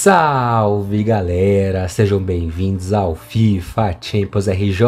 Salve galera, sejam bem-vindos ao FIFA Champions RJ.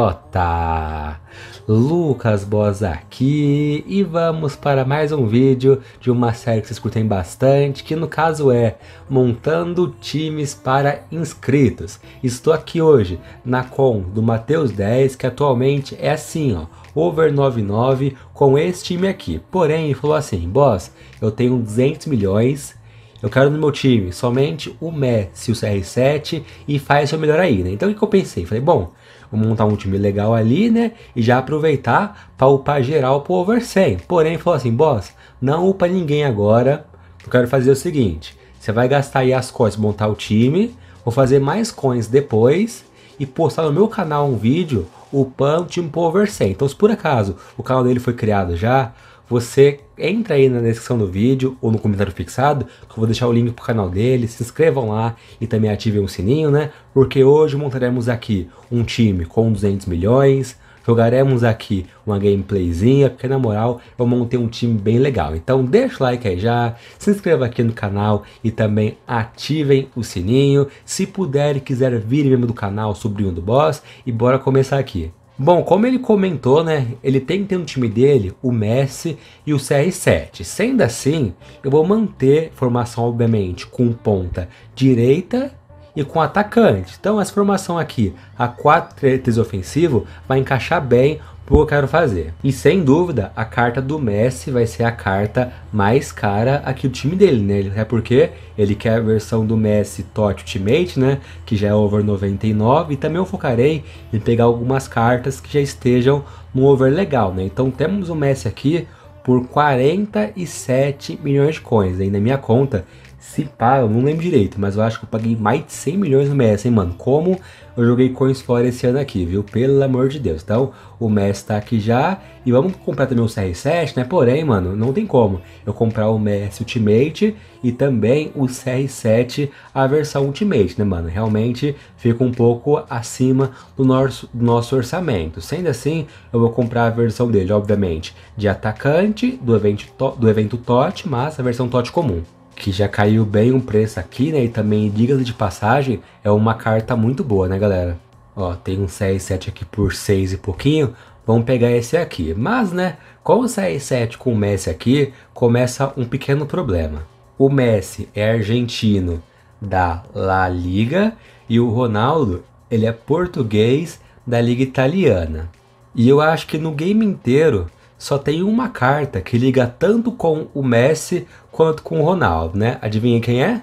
Lucas Boss aqui e vamos para mais um vídeo de uma série que vocês curtem bastante, que no caso é Montando Times para Inscritos. Estou aqui hoje na com do Matheus 10, que atualmente é assim, ó, over 99 com esse time aqui. Porém, ele falou assim: "Boss, eu tenho 200 milhões eu quero no meu time somente o Messi, o CR7 e faz seu melhor aí, né? Então o que, eu pensei? Falei, bom, vou montar um time legal ali, né? E já aproveitar para upar geral pro over 100. Porém, falou assim, boss, não upa ninguém agora. Eu quero fazer o seguinte, você vai gastar aí as coins montar o time, vou fazer mais coins depois e postar no meu canal um vídeo upando o time pro over 100. Então se por acaso o canal dele foi criado já, você entra aí na descrição do vídeo ou no comentário fixado, que eu vou deixar o link pro canal dele, se inscrevam lá e também ativem o sininho, né? Porque hoje montaremos aqui um time com 200 milhões, jogaremos aqui uma gameplayzinha, porque na moral eu montei um time bem legal. Então deixa o like aí já, se inscreva aqui no canal e também ativem o sininho. Se puder e quiser vir mesmo do canal, sobre um do boss, e bora começar aqui. Bom, como ele comentou, né, ele tem que ter no time dele o Messi e o CR7. Sendo assim, eu vou manter formação, obviamente, com ponta direita e com atacante. Então essa formação aqui, a 4-3 ofensivo, vai encaixar bem o que eu quero fazer. E sem dúvida, a carta do Messi vai ser a carta mais cara aqui do time dele, né? É porque ele quer a versão do Messi Tote Ultimate, né? Que já é over 99. E também eu focarei em pegar algumas cartas que já estejam no over legal, né? Então temos o Messi aqui por 47 milhões de coins. Aí né? na minha conta se pá, eu não lembro direito, mas eu acho que eu paguei mais de 100 milhões no Messi, hein, mano? Como eu joguei Coins esse ano aqui, viu? Pelo amor de Deus. Então, o Messi tá aqui já. E vamos comprar também o CR7, né? Porém, mano, não tem como eu comprar o Messi Ultimate e também o CR7, a versão Ultimate, né, mano? Realmente fica um pouco acima do nosso, do nosso orçamento. Sendo assim, eu vou comprar a versão dele, obviamente, de atacante, do evento, do evento TOT, mas a versão TOT comum que já caiu bem um preço aqui, né? E também, diga-se de passagem, é uma carta muito boa, né, galera? Ó, tem um CR7 aqui por 6 e pouquinho, vamos pegar esse aqui. Mas, né, com o CR7 com o Messi aqui, começa um pequeno problema. O Messi é argentino da La Liga e o Ronaldo, ele é português da Liga Italiana. E eu acho que no game inteiro só tem uma carta que liga tanto com o Messi quanto com o Ronaldo, né? Adivinha quem é?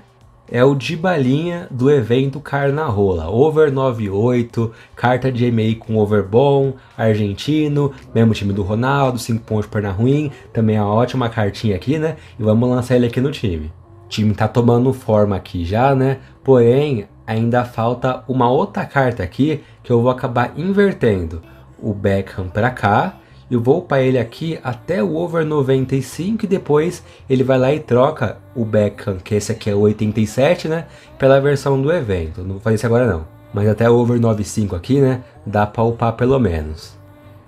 É o de balinha do evento Carnarola. Over 98, carta de e-mail com over bom, argentino, mesmo time do Ronaldo, 5 pontos perna ruim, também é uma ótima cartinha aqui, né? E vamos lançar ele aqui no time. O time tá tomando forma aqui já, né? Porém, ainda falta uma outra carta aqui que eu vou acabar invertendo. O Beckham para cá eu vou upar ele aqui até o over 95 e depois ele vai lá e troca o Beckham, que esse aqui é o 87, né, pela versão do evento. Não vou fazer isso agora não, mas até o over 95 aqui, né, dá para upar pelo menos.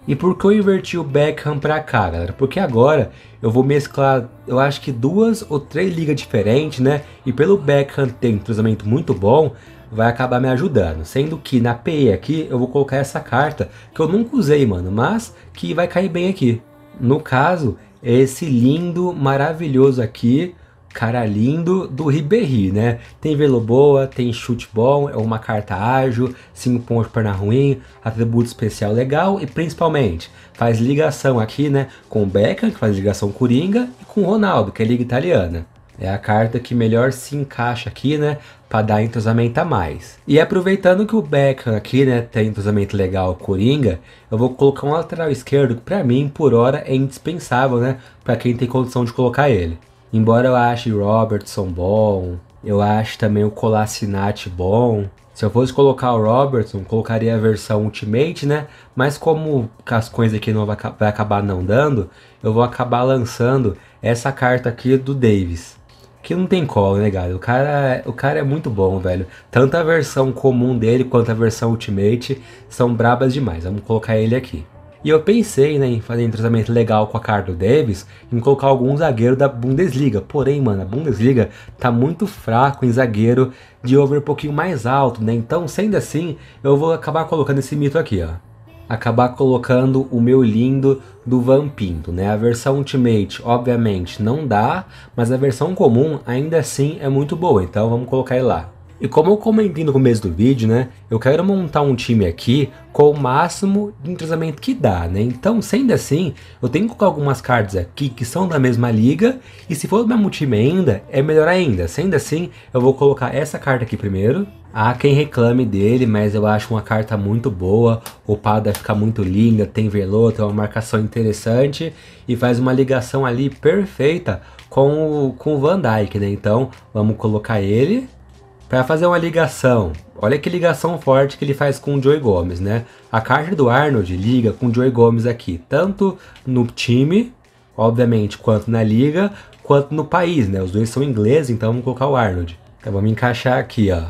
E por que eu inverti o Beckham pra cá, galera? Porque agora eu vou mesclar, eu acho que duas ou três ligas diferentes, né? E pelo Beckham ter um entrosamento muito bom, vai acabar me ajudando. Sendo que na PE aqui eu vou colocar essa carta que eu nunca usei, mano, mas que vai cair bem aqui. No caso, é esse lindo, maravilhoso aqui, cara lindo do Ribéry, né? Tem velo boa, tem chute bom, é uma carta ágil, 5 pontos de perna ruim, atributo especial legal e principalmente faz ligação aqui, né? Com o Beckham, que faz ligação coringa, e com o Ronaldo, que é liga italiana. É a carta que melhor se encaixa aqui, né? para dar entrosamento a mais. E aproveitando que o Beckham aqui, né, tem entrosamento legal Coringa, eu vou colocar um lateral esquerdo que para mim, por hora, é indispensável, né, para quem tem condição de colocar ele. Embora eu ache Robertson bom, eu acho também o Colasinati bom. Se eu fosse colocar o Robertson, colocaria a versão Ultimate, né? Mas como as coisas aqui não vai acabar não dando, eu vou acabar lançando essa carta aqui do Davis que não tem cola, né, galera? O cara, o cara é muito bom, velho. Tanto a versão comum dele quanto a versão Ultimate são brabas demais. Vamos colocar ele aqui. E eu pensei né, em fazer um tratamento legal com a Cardo Davis, em colocar algum zagueiro da Bundesliga. Porém, mano, a Bundesliga tá muito fraco em zagueiro de over um pouquinho mais alto, né? Então, sendo assim, eu vou acabar colocando esse mito aqui, ó acabar colocando o meu lindo do vampindo, né? A versão Ultimate, obviamente, não dá, mas a versão comum ainda assim é muito boa, então vamos colocar ele lá. E como eu comentei no começo do vídeo, né, eu quero montar um time aqui com o máximo de entrosamento que dá, né? Então, sendo assim, eu tenho que colocar algumas cartas aqui que são da mesma liga, e se for do mesmo time ainda, é melhor ainda. Sendo assim, eu vou colocar essa carta aqui primeiro. Há quem reclame dele, mas eu acho uma carta muito boa, o Pada fica muito linda, tem velo, tem é uma marcação interessante, e faz uma ligação ali perfeita com o, com o Van Dyke, né? Então, vamos colocar ele para fazer uma ligação. Olha que ligação forte que ele faz com o Joey Gomes, né? A carta do Arnold liga com o Joey Gomes aqui, tanto no time, obviamente, quanto na liga, quanto no país, né? Os dois são ingleses, então vamos colocar o Arnold. Então vamos encaixar aqui, ó.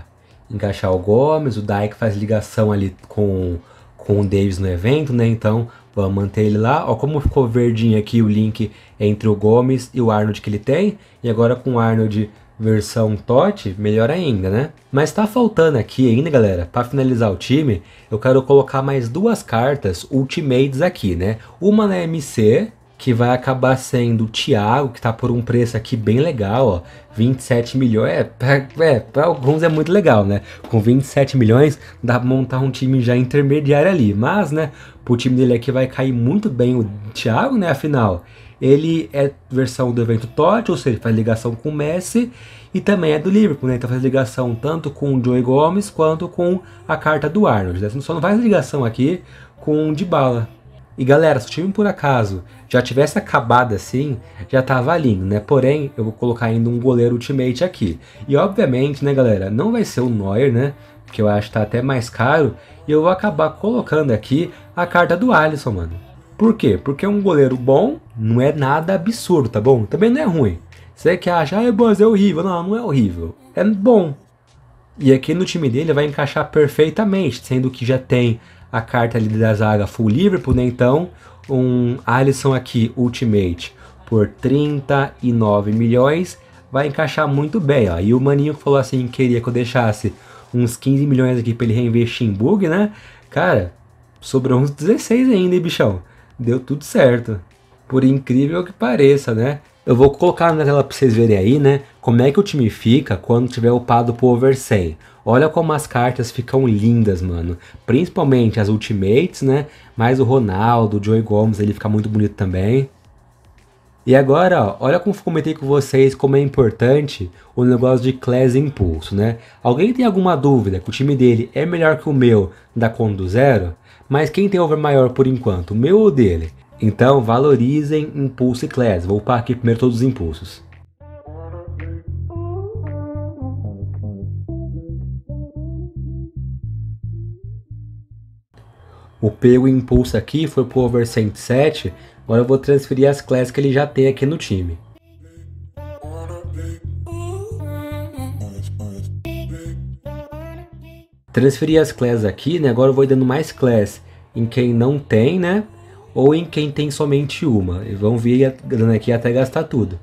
Encaixar o Gomes, o Dyke faz ligação ali com, com o Davis no evento, né? Então Vamos manter ele lá. Ó, como ficou verdinho aqui o link entre o Gomes e o Arnold que ele tem. E agora com o Arnold versão Totti, melhor ainda, né? Mas tá faltando aqui ainda, galera, para finalizar o time, eu quero colocar mais duas cartas Ultimates aqui, né? Uma na MC que vai acabar sendo o Thiago, que tá por um preço aqui bem legal, ó, 27 milhões, é, pra, é, pra alguns é muito legal, né? Com 27 milhões dá pra montar um time já intermediário ali, mas, né, pro time dele aqui vai cair muito bem o Thiago, né, afinal, ele é versão do evento Totti, ou seja, faz ligação com o Messi, e também é do Liverpool, né? Então faz ligação tanto com o Joey Gomes quanto com a carta do Arnold, né? Só não faz ligação aqui com o Dybala, e galera, se o time por acaso já tivesse acabado assim, já tava lindo, né? Porém, eu vou colocar ainda um goleiro ultimate aqui. E obviamente, né, galera, não vai ser o Neuer, né? Porque eu acho que tá até mais caro. E eu vou acabar colocando aqui a carta do Alisson, mano. Por quê? Porque é um goleiro bom, não é nada absurdo, tá bom? Também não é ruim. Você que acha, ah, bom, é horrível. Não, não é horrível. É bom. E aqui no time dele vai encaixar perfeitamente, sendo que já tem a carta ali da zaga full Liverpool, né? Então, um Alisson aqui Ultimate por 39 milhões vai encaixar muito bem, ó. E o maninho falou assim, queria que eu deixasse uns 15 milhões aqui para ele reinvestir em bug, né? Cara, sobrou uns 16 ainda, hein, bichão. Deu tudo certo. Por incrível que pareça, né? Eu vou colocar na tela para vocês verem aí, né? Como é que o time fica quando tiver upado pro over 100. Olha como as cartas ficam lindas, mano. Principalmente as ultimates, né? Mas o Ronaldo, o Joey Gomes, ele fica muito bonito também. E agora, ó, olha como comentei com vocês como é importante o negócio de class impulso, né? Alguém tem alguma dúvida que o time dele é melhor que o meu da Condo Zero? Mas quem tem over maior por enquanto, o meu ou dele? Então valorizem impulso e Class. Vou upar aqui primeiro todos os impulsos. O pego impulso aqui foi pro over 107, agora eu vou transferir as classes que ele já tem aqui no time. Transferir as classes aqui, né? Agora eu vou dando mais classes em quem não tem, né? ou em quem tem somente uma, e vão vir aqui né, até gastar tudo.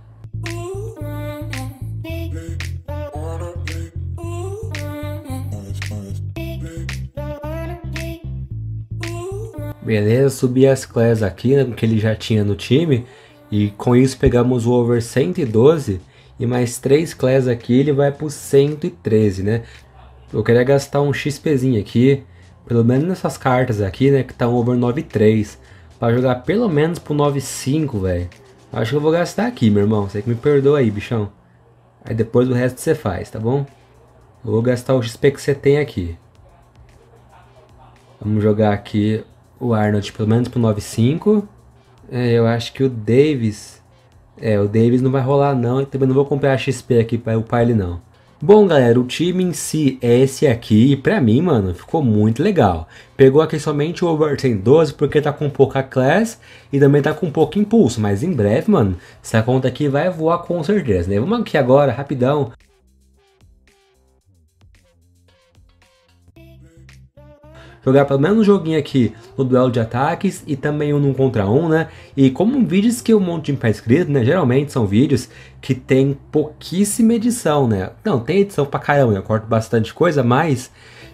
Beleza, subi as classes aqui, né, que ele já tinha no time, e com isso pegamos o over 112, e mais 3 classes aqui ele vai pro 113, né. Eu queria gastar um XPzinho aqui, pelo menos nessas cartas aqui, né, que tá um over 93, Pra jogar pelo menos pro 9.5, velho. Acho que eu vou gastar aqui, meu irmão. Você que me perdoa aí, bichão. Aí depois o resto você faz, tá bom? Eu vou gastar o XP que você tem aqui. Vamos jogar aqui o Arnold pelo menos pro 9.5. É, eu acho que o Davis... É, o Davis não vai rolar não. E também não vou comprar XP aqui pra upar ele não. Bom, galera, o time em si é esse aqui e pra mim, mano, ficou muito legal. Pegou aqui somente o Overton 12 porque tá com pouca class e também tá com pouco impulso, mas em breve, mano, essa conta aqui vai voar com certeza, né? Vamos aqui agora, rapidão, jogar pelo menos um joguinho aqui no duelo de ataques e também um num contra um, né? E como vídeos que o Monte de Pé inscrito, né? Geralmente são vídeos que tem pouquíssima edição, né? Não, tem edição pra caramba, Eu corto bastante coisa, mas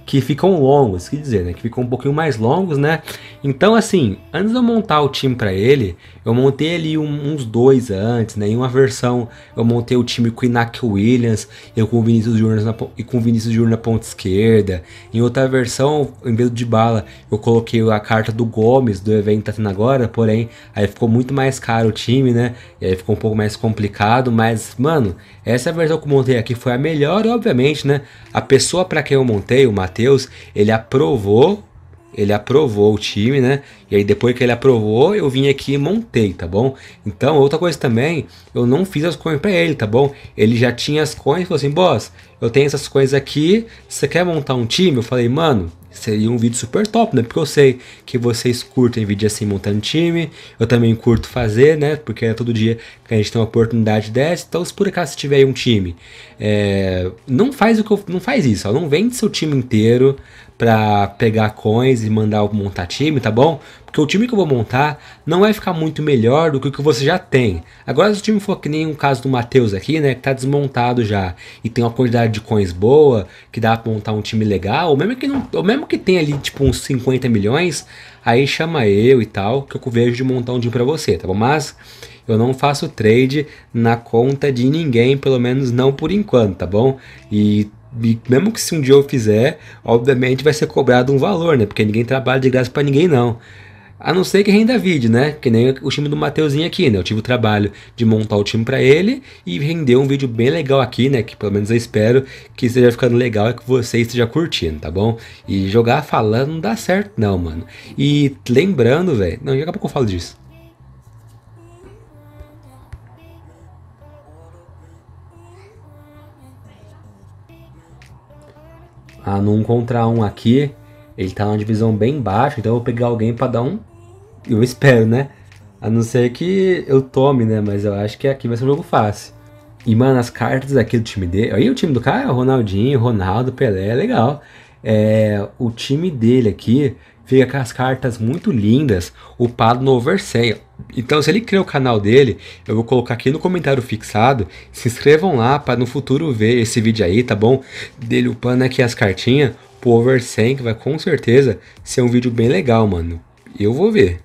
que ficam longos, quer dizer, né? Que ficam um pouquinho mais longos, né? Então, assim, antes de eu montar o time para ele, eu montei ali um, uns dois antes, né? Em uma versão, eu montei o time com o Williams, eu com o Vinícius Júnior na, e com Vinícius Júnior na ponta esquerda. Em outra versão, em vez de bala, eu coloquei a carta do Gomes do evento que tá tendo agora, porém, aí ficou muito mais caro o time, né? E aí ficou um pouco mais complicado, mas, mano, essa versão que eu montei aqui foi a melhor, obviamente, né? A pessoa para quem eu montei, o Matheus, ele aprovou ele aprovou o time, né? E aí depois que ele aprovou, eu vim aqui e montei, tá bom? Então, outra coisa também, eu não fiz as coins para ele, tá bom? Ele já tinha as coins, falou assim: "Boss, eu tenho essas coisas aqui, você quer montar um time?" Eu falei: "Mano, seria um vídeo super top, né? Porque eu sei que vocês curtem vídeo assim montando time, eu também curto fazer, né? Porque é todo dia que a gente tem uma oportunidade dessa. Então, se por acaso tiver aí um time, é... não faz o que eu... não faz isso, ó. não vende seu time inteiro, para pegar coins e mandar montar time, tá bom? Porque o time que eu vou montar não vai ficar muito melhor do que o que você já tem. Agora, se o time for que nem o caso do Matheus aqui, né, que tá desmontado já e tem uma quantidade de coins boa, que dá para montar um time legal, ou mesmo que, não, ou mesmo que tenha ali tipo uns 50 milhões, aí chama eu e tal, que eu vejo de montar um time para você, tá bom? Mas eu não faço trade na conta de ninguém, pelo menos não por enquanto, tá bom? E e mesmo que se um dia eu fizer, obviamente vai ser cobrado um valor, né? Porque ninguém trabalha de graça para ninguém, não. A não ser que renda vídeo, né? Que nem o time do Mateuzinho aqui, né? Eu tive o trabalho de montar o time para ele e render um vídeo bem legal aqui, né? Que pelo menos eu espero que esteja ficando legal e que você esteja curtindo, tá bom? E jogar falando não dá certo, não, mano. E lembrando, velho. Não, daqui a pouco eu falo disso. a ah, num contra um aqui, ele tá numa divisão bem baixa, então eu vou pegar alguém para dar um. Eu espero, né? A não ser que eu tome, né? Mas eu acho que aqui vai ser um jogo fácil. E, mano, as cartas aqui do time dele. Aí o time do cara, é o Ronaldinho, Ronaldo, Pelé, legal. É, o time dele aqui tem aquelas as cartas muito lindas upado no Overseer. Então, se ele criar o canal dele, eu vou colocar aqui no comentário fixado. Se inscrevam lá para no futuro ver esse vídeo aí, tá bom? Dele upando aqui as cartinhas pro 100, que vai com certeza ser um vídeo bem legal, mano. Eu vou ver.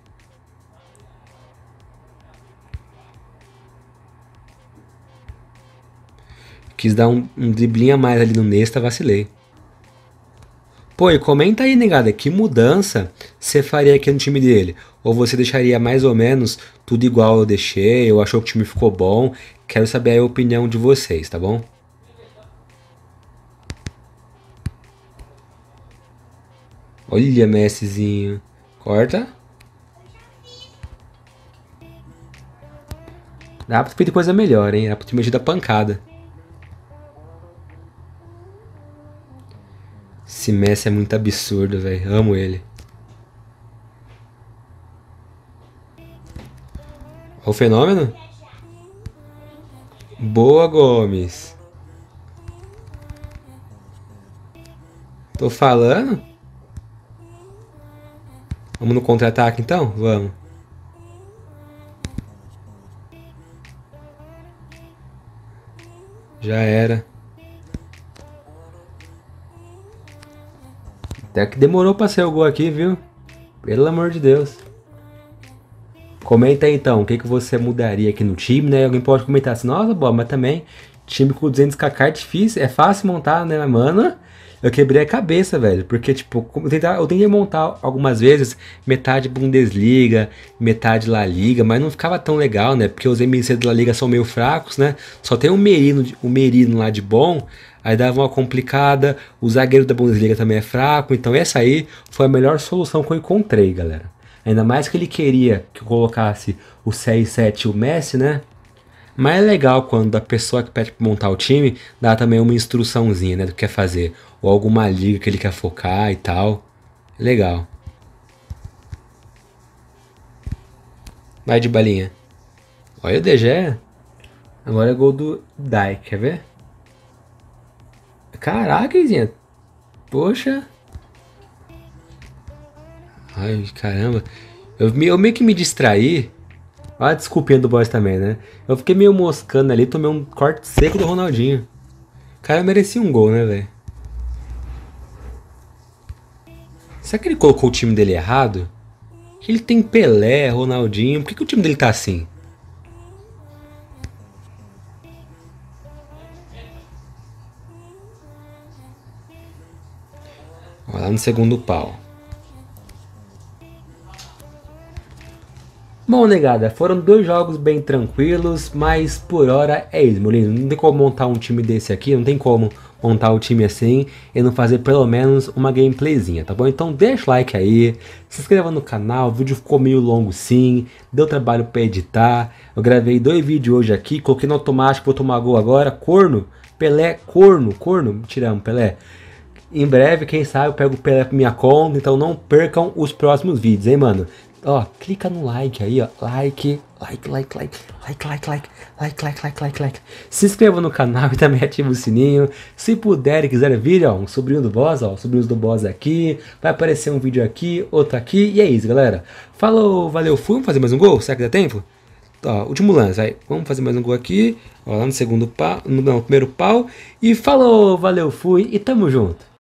Quis dar um, um driblinho a mais ali no Nesta, vacilei. Pô, e comenta aí, negada, que mudança você faria aqui no time dele? Ou você deixaria mais ou menos tudo igual eu deixei? Ou achou que o time ficou bom? Quero saber a opinião de vocês, tá bom? Olha, Messizinho. Corta. Dá pra pedir coisa melhor, hein? Dá pra te medir da pancada. Esse Messi é muito absurdo, velho. Amo ele. o fenômeno? Boa, Gomes. Tô falando? Vamos no contra-ataque então? Vamos. Já era. Até que demorou pra sair o gol aqui, viu? Pelo amor de Deus. Comenta aí então, o que, que você mudaria aqui no time, né? Alguém pode comentar assim, nossa, boa, mas também time com 200kk é difícil, é fácil montar, né, mano? Eu quebrei a cabeça, velho, porque, tipo, eu tentei, eu tentei montar algumas vezes metade Bundesliga, metade La Liga, mas não ficava tão legal, né? Porque os MC da La Liga são meio fracos, né? Só tem o Merino, um Merino lá de bom, aí dava uma complicada, o zagueiro da Bundesliga também é fraco, então essa aí foi a melhor solução que eu encontrei, galera. Ainda mais que ele queria que eu colocasse o CR7 e o Messi, né? Mas é legal quando a pessoa que pede para montar o time dá também uma instruçãozinha, né, do que quer fazer, ou alguma liga que ele quer focar e tal. Legal. Vai de balinha. Olha o DG. Agora é gol do Dai, quer ver? Caraca, Izinha. Poxa. Ai, caramba. Eu, eu meio que me distraí ah, desculpinha do Boys também, né? Eu fiquei meio moscando ali, tomei um corte seco do Ronaldinho. Cara, eu merecia um gol, né, velho? Será que ele colocou o time dele errado? Ele tem Pelé, Ronaldinho, por que, que o time dele tá assim? Olha lá no segundo pau. Bom, negada, foram dois jogos bem tranquilos, mas por hora é isso, Molino. Não tem como montar um time desse aqui, não tem como montar o um time assim e não fazer pelo menos uma gameplayzinha, tá bom? Então deixa o like aí, se inscreva no canal, o vídeo ficou meio longo sim, deu trabalho para editar. Eu gravei dois vídeos hoje aqui, coloquei no automático, vou tomar gol agora, corno, Pelé, corno, corno, tiramos, Pelé. Em breve, quem sabe, eu pego o Pelé pra minha conta, então não percam os próximos vídeos, hein, mano? Ó, clica no like aí, ó. Like, like, like, like, like, like, like, like, like, like, like, like. Se inscreva no canal e também ativa o sininho. Se puder e quiser vir, ó, um sobrinho do boss, ó, sobrinhos do boss aqui. Vai aparecer um vídeo aqui, outro aqui. E é isso, galera. Falou, valeu, fui. Vamos fazer mais um gol? Será que dá tempo? Ó, último lance, aí. Vamos fazer mais um gol aqui. Ó, lá no segundo pau, no, não, primeiro pau. E falou, valeu, fui e tamo junto.